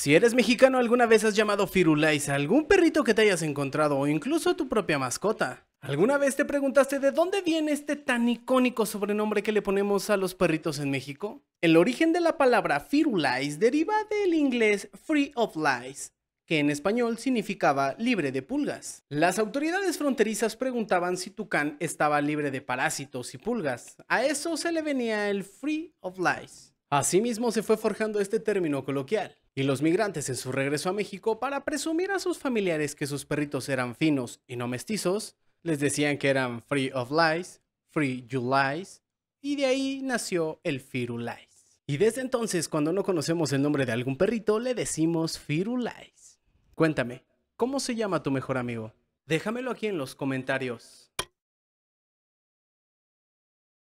Si eres mexicano, alguna vez has llamado firulais a algún perrito que te hayas encontrado o incluso a tu propia mascota. ¿Alguna vez te preguntaste de dónde viene este tan icónico sobrenombre que le ponemos a los perritos en México? El origen de la palabra firulais deriva del inglés free of lice, que en español significaba libre de pulgas. Las autoridades fronterizas preguntaban si tu can estaba libre de parásitos y pulgas. A eso se le venía el free of lice. Asimismo se fue forjando este término coloquial, y los migrantes en su regreso a México para presumir a sus familiares que sus perritos eran finos y no mestizos, les decían que eran free of lies, free you lies, y de ahí nació el Firulais. Y desde entonces, cuando no conocemos el nombre de algún perrito, le decimos Firulais. Cuéntame, ¿cómo se llama tu mejor amigo? Déjamelo aquí en los comentarios.